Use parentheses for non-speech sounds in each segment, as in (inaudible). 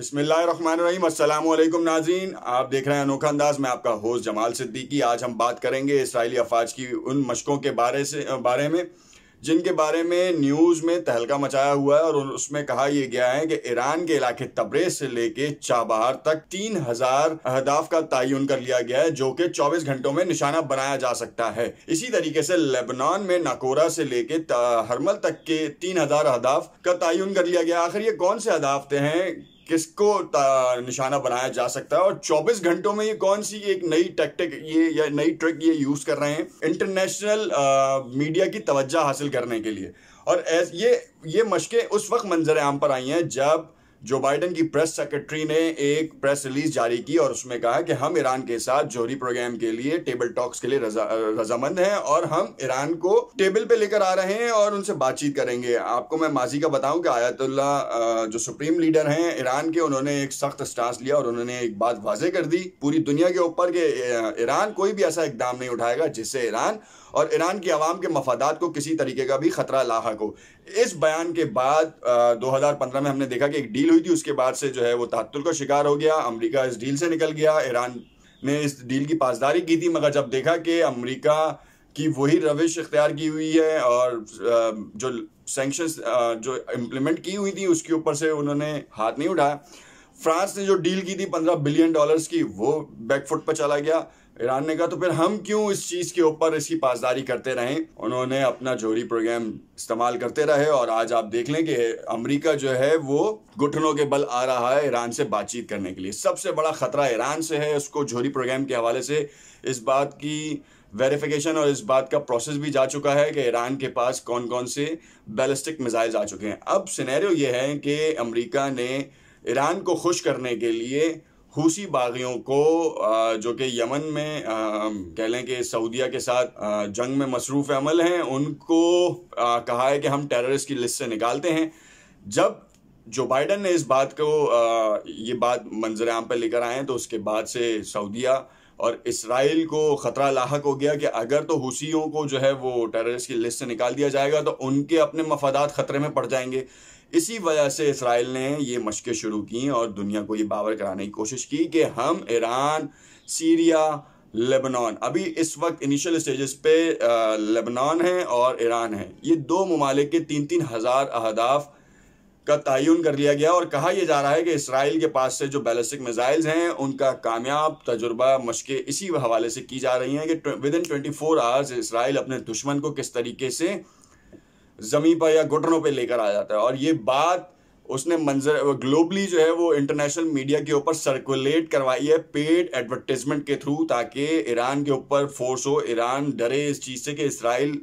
अस्सलाम वालेकुम नाजीन आप देख रहे हैं अनोखा अंदाज में आपका होस्ट जमाल सिद्दीकी आज हम बात करेंगे इसराइली अफवाज की उन मशकों के बारे से बारे में जिनके बारे में न्यूज़ में तहलका मचाया हुआ है और उसमें कहा यह गया है कि ईरान के इलाके तबरेज से लेके चाबहार तक तीन हजार अहदाफ का तयन कर लिया गया है जो कि 24 घंटों में निशाना बनाया जा सकता है इसी तरीके से लेबनान में नाकोरा से लेके हरमल तक के तीन हजार अहदाफ का तयन कर लिया गया आखिर ये कौन से अहदाफ हैं किसको निशाना बनाया जा सकता है और 24 घंटों में ये कौन सी एक नई टैक्टिक ये या नई ट्रिक ये यूज़ कर रहे हैं इंटरनेशनल मीडिया की तवज्जा हासिल करने के लिए और ये ये मशकें उस वक्त मंजर आम पर आई हैं जब जो बाइडन की प्रेस सेक्रेटरी ने एक प्रेस रिलीज जारी की और उसमें कहा कि हम ईरान के साथ जोहरी प्रोग्राम के लिए टेबल टॉक्स के लिए रजा रजामंद हैं और हम ईरान को टेबल पे लेकर आ रहे हैं और उनसे बातचीत करेंगे आपको मैं माजी का बताऊं कि आयतुल्ला जो सुप्रीम लीडर हैं ईरान के उन्होंने एक सख्त स्टांस लिया और उन्होंने एक बात वाजे कर दी पूरी दुनिया के ऊपर कि ईरान कोई भी ऐसा इकदाम नहीं उठाएगा जिससे ईरान और ईरान की आवाम के मफादात को किसी तरीके का भी खतरा लाक हो इस बयान के बाद दो में हमने देखा कि एक डील डील हुई थी उसके बाद से जो है वो तात्तुल का शिकार हो गया अमरीका इस डील से निकल गया ईरान ने इस डील की पासदारी की थी मगर जब देखा कि अमरीका कि वही रविश इख्तियार की हुई है और जो सेंक्शंस जो इम्प्लीमेंट की हुई थी उसके ऊपर से उन्होंने हाथ नहीं उठाया फ्रांस ने जो डील की थी पंद्रह बिलियन डॉलर्स की वो बैकफुट पर चला गया ईरान ने कहा तो फिर हम क्यों इस चीज़ के ऊपर इसकी पासदारी करते रहें उन्होंने अपना जोहरी प्रोग्राम इस्तेमाल करते रहे और आज आप देख लें कि अमेरिका जो है वो घुटनों के बल आ रहा है ईरान से बातचीत करने के लिए सबसे बड़ा खतरा ईरान से है उसको जोहरी प्रोग्राम के हवाले से इस बात की वेरिफिकेशन और इस बात का प्रोसेस भी जा चुका है कि ईरान के पास कौन कौन से बैलिस्टिक मिजाइल्स आ चुके हैं अब सिनेरियो ये है कि अमरीका ने ईरान को खुश करने के लिए हूसी बागियों को जो कि यमन में कह लें कि सऊदिया के साथ जंग में मसरूफ़ अमल हैं उनको कहा है कि हम टेररिस्ट की लिस्ट से निकालते हैं जब जो बाइडन ने इस बात को ये बात मंजर आम पर लेकर आए तो उसके बाद से सऊदिया और इसराइल को ख़तरा लाक हो गया कि अगर तो हुसियों को जो है वो टेररिस्ट की लिस्ट से निकाल दिया जाएगा तो उनके अपने मफादात ख़तरे में पड़ जाएंगे इसी वजह से इसराइल ने ये मशक़ें शुरू की और दुनिया को ये बावर कराने की कोशिश की कि हम ईरान सीरिया लेबनान अभी इस वक्त इनिशियल स्टेजेस पे लेबनान है और ईरान है ये दो ममालिक के तीन तीन हज़ार अहदाफ़ का तयन कर लिया गया और कहा यह जा रहा है कि इसराइल के पास से जो बैलिस्टिक मिसाइल्स हैं उनका कामयाब तजुर्बा मशकें इसी हवाले से की जा रही हैं कि within twenty four hours Israel अपने दुश्मन को किस तरीके से ज़मीन पर या घुटनों पर लेकर आ जाता है और ये बात उसने मंजर ग्लोबली जो है वो इंटरनेशनल मीडिया के ऊपर सर्कुलेट करवाई है पेड एडवर्टीजमेंट के थ्रू ताकि ईरान के ऊपर फोर्स हो ईरान डरे इस चीज़ से कि इसराइल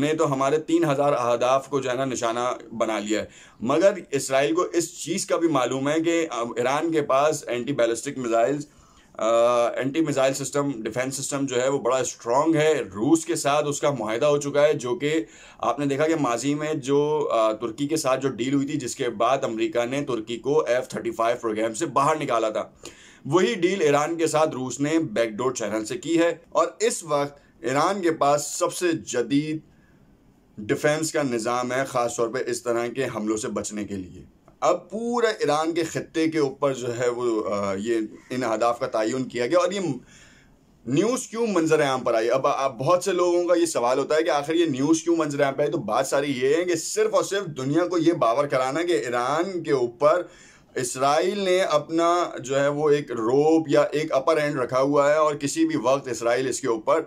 ने तो हमारे तीन हज़ार अहदाफ को जो है ना निशाना बना लिया है मगर इसराइल को इस चीज़ का भी मालूम है कि ईरान के पास anti ballistic missiles anti missile system defence system जो है वो बड़ा स्ट्रॉन्ग है रूस के साथ उसका माहिदा हो चुका है जो कि आपने देखा कि माजी में जो तुर्की के साथ जो डील हुई थी जिसके बाद अमरीका ने तुर्की को एफ थर्टी फाइव प्रोग्राम से बाहर निकाला था वही डील ईरान के साथ रूस ने बैकडोर चैनल से की है और इस वक्त ईरान के पास सबसे जदीद डिफेंस का निज़ाम है ख़ास तौर पे इस तरह के हमलों से बचने के लिए अब पूरा ईरान के ख़त्े के ऊपर जो है वो ये इन अहदाफ का तयन किया गया और ये न्यूज़ क्यों मंजर आम पर आई अब अब बहुत से लोगों का ये सवाल होता है कि आखिर ये न्यूज़ क्यों मंजर आम पर आई तो बात सारी ये है कि सिर्फ और सिर्फ दुनिया को ये बावर कराना कि ईरान के ऊपर इसराइल ने अपना जो है वो एक रोप या एक अपर एंड रखा हुआ है और किसी भी वक्त इसराइल इसके ऊपर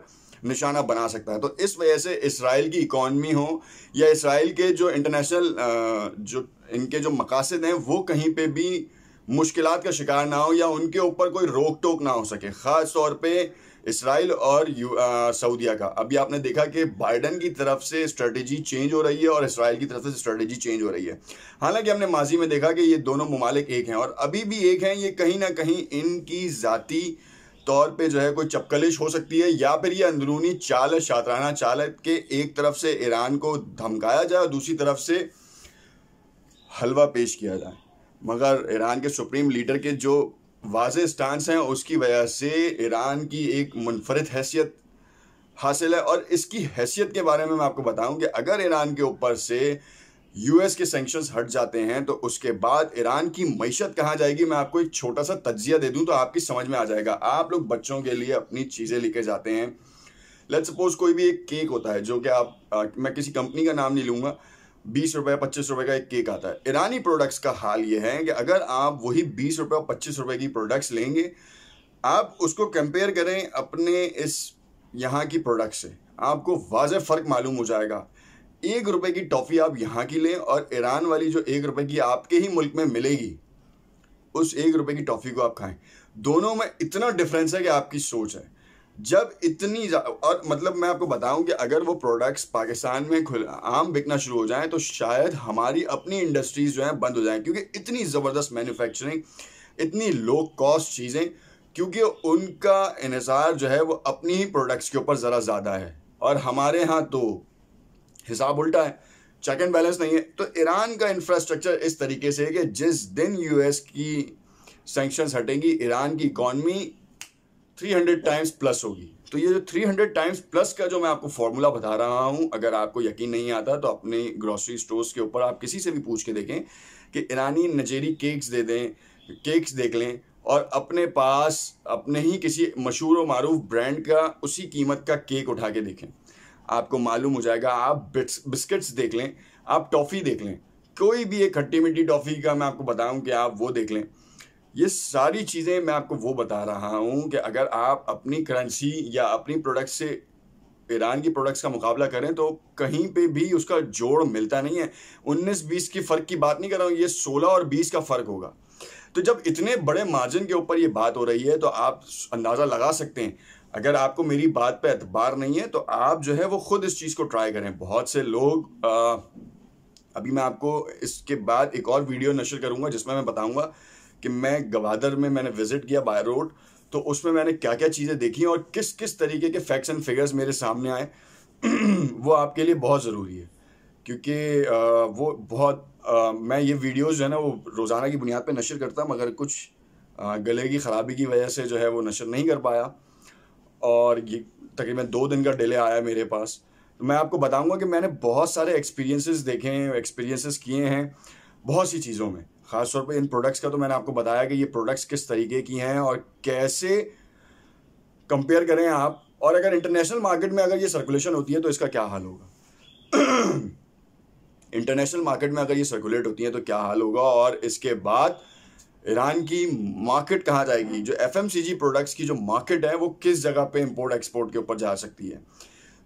निशाना बना सकता है तो इस वजह से इसराइल की इकॉनमी हो या इसराइल के जो इंटरनेशनल जो इनके जो मकासद हैं वो कहीं पे भी मुश्किल का शिकार ना हो या उनके ऊपर कोई रोक टोक ना हो सके ख़ास तौर पर इसराइल और सऊदीया का अभी आपने देखा कि बाइडन की तरफ से स्ट्रेटजी चेंज हो रही है और इसराइल की तरफ से स्ट्रेटजी चेंज हो रही है हालांकि हमने माजी में देखा कि ये दोनों ममालिक एक हैं और अभी भी एक हैं ये कहीं ना कहीं इनकी ज़ाती तौर पे जो है कोई चपकलिश हो सकती है या फिर ये अंदरूनी चाल शातराना चाल के एक तरफ से ईरान को धमकाया जाए और दूसरी तरफ से हलवा पेश किया जाए मगर ईरान के सुप्रीम लीडर के जो वाज स्टांस हैं उसकी वजह से ईरान की एक मुनफरद हैसियत हासिल है और इसकी हैसियत के बारे में मैं आपको बताऊं कि अगर ईरान के ऊपर से यूएस के सेंक्शन हट जाते हैं तो उसके बाद ईरान की मीशत कहाँ जाएगी मैं आपको एक छोटा सा तजिया दे दूँ तो आपकी समझ में आ जाएगा आप लोग बच्चों के लिए अपनी चीज़ें लेके जाते हैं लेट सपोज कोई भी एक केक होता है जो कि आप आ, मैं किसी कंपनी का नाम नहीं लूंगा बीस रुपये पच्चीस रुपये का एक केक आता है ईरानी प्रोडक्ट्स का हाल ये है कि अगर आप वही बीस रुपये और पच्चीस रुपये की प्रोडक्ट्स लेंगे आप उसको कंपेयर करें अपने इस यहाँ की प्रोडक्ट से आपको वाज फ़र्क मालूम हो जाएगा एक रुपए की टॉफ़ी आप यहाँ की लें और ईरान वाली जो एक रुपए की आपके ही मुल्क में मिलेगी उस एक रुपए की टॉफ़ी को आप खाएं दोनों में इतना डिफरेंस है कि आपकी सोच है जब इतनी और मतलब मैं आपको बताऊं कि अगर वो प्रोडक्ट्स पाकिस्तान में खुल आम बिकना शुरू हो जाए तो शायद हमारी अपनी इंडस्ट्रीज जो हैं बंद हो जाएं क्योंकि इतनी ज़बरदस्त मैन्युफैक्चरिंग इतनी लो कॉस्ट चीज़ें क्योंकि उनका इन्हसार जो है वो अपनी ही प्रोडक्ट्स के ऊपर ज़रा ज़्यादा है और हमारे यहाँ तो हिसाब उल्टा है चेक एंड बैलेंस नहीं है तो ईरान का इंफ्रास्ट्रक्चर इस तरीके से है कि जिस दिन यूएस की सेंक्शन हटेंगी ईरान की इकॉनमी 300 टाइम्स प्लस होगी तो ये जो 300 टाइम्स प्लस का जो मैं आपको फॉर्मूला बता रहा हूँ अगर आपको यकीन नहीं आता तो अपने ग्रॉसरी स्टोर्स के ऊपर आप किसी से भी पूछ के देखें कि ईरानी नजेरी केक्स दे दें केक्स देख लें और अपने पास अपने ही किसी मशहूर व मरूफ ब्रांड का उसी कीमत का केक उठा के देखें आपको मालूम हो जाएगा आप बिस्किट्स देख लें आप टॉफ़ी देख लें कोई भी एक खट्टी मीठी टॉफ़ी का मैं आपको बताऊं कि आप वो देख लें ये सारी चीज़ें मैं आपको वो बता रहा हूं कि अगर आप अपनी करेंसी या अपनी प्रोडक्ट से ईरान की प्रोडक्ट्स का मुकाबला करें तो कहीं पे भी उसका जोड़ मिलता नहीं है 19-20 की फ़र्क की बात नहीं कर रहा हूँ ये 16 और 20 का फ़र्क होगा तो जब इतने बड़े मार्जिन के ऊपर ये बात हो रही है तो आप अंदाज़ा लगा सकते हैं अगर आपको मेरी बात पे एतबार नहीं है तो आप जो है वो खुद इस चीज़ को ट्राई करें बहुत से लोग आ, अभी मैं आपको इसके बाद एक और वीडियो नशर करूँगा जिसमें मैं बताऊँगा कि मैं गवादर में मैंने विज़िट किया बाय रोड तो उसमें मैंने क्या क्या चीज़ें देखी और किस किस तरीके के फैक्ट्स एंड फिगर्स मेरे सामने आए (clears throat) वो आपके लिए बहुत ज़रूरी है क्योंकि वो बहुत मैं ये वीडियोस जो है ना वो रोज़ाना की बुनियाद पे नशर करता मगर कुछ गले की ख़राबी की वजह से जो है वो नशर नहीं कर पाया और ये तकरीबन दो दिन का डिले आया मेरे पास तो मैं आपको बताऊंगा कि मैंने बहुत सारे एक्सपीरियंसेस देखे हैं एक्सपीरियंसेस किए हैं बहुत सी चीज़ों में ख़ासतौर पर इन प्रोडक्ट्स का तो मैंने आपको बताया कि ये प्रोडक्ट्स किस तरीके की हैं और कैसे कंपेयर करें आप और अगर इंटरनेशनल मार्केट में अगर ये सर्कुलेशन होती है तो इसका क्या हाल होगा (clears throat) इंटरनेशनल मार्केट में अगर ये सर्कुलेट होती हैं तो क्या हाल होगा और इसके बाद ईरान की मार्केट कहाँ जाएगी जो एफ प्रोडक्ट्स की जो मार्केट है वो किस जगह पे इम्पोर्ट एक्सपोर्ट के ऊपर जा सकती है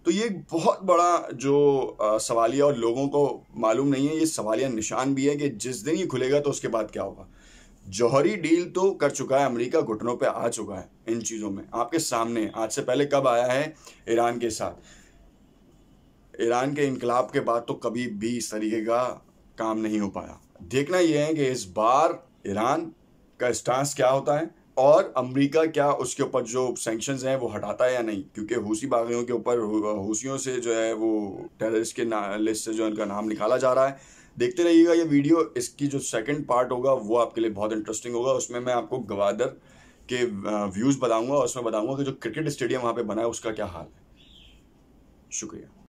तो ये बहुत बड़ा जो सवालिया और लोगों को मालूम नहीं है ये सवालिया निशान भी है कि जिस दिन ये खुलेगा तो उसके बाद क्या होगा जौहरी डील तो कर चुका है अमेरिका घुटनों पे आ चुका है इन चीज़ों में आपके सामने आज से पहले कब आया है ईरान के साथ ईरान के इनकलाब के बाद तो कभी भी इस तरीके का काम नहीं हो पाया देखना यह है कि इस बार ईरान का स्टांस क्या होता है और अमेरिका क्या उसके ऊपर जो सेंक्शन हैं वो हटाता है या नहीं क्योंकि हूसी बागियों के ऊपर हूसियों से जो है वो टेररिस्ट के लिस्ट से जो इनका नाम निकाला जा रहा है देखते रहिएगा ये वीडियो इसकी जो सेकंड पार्ट होगा वो आपके लिए बहुत इंटरेस्टिंग होगा उसमें मैं आपको गवादर के व्यूज़ बताऊंगा और उसमें बताऊंगा कि जो क्रिकेट स्टेडियम वहाँ पे बना है उसका क्या हाल है शुक्रिया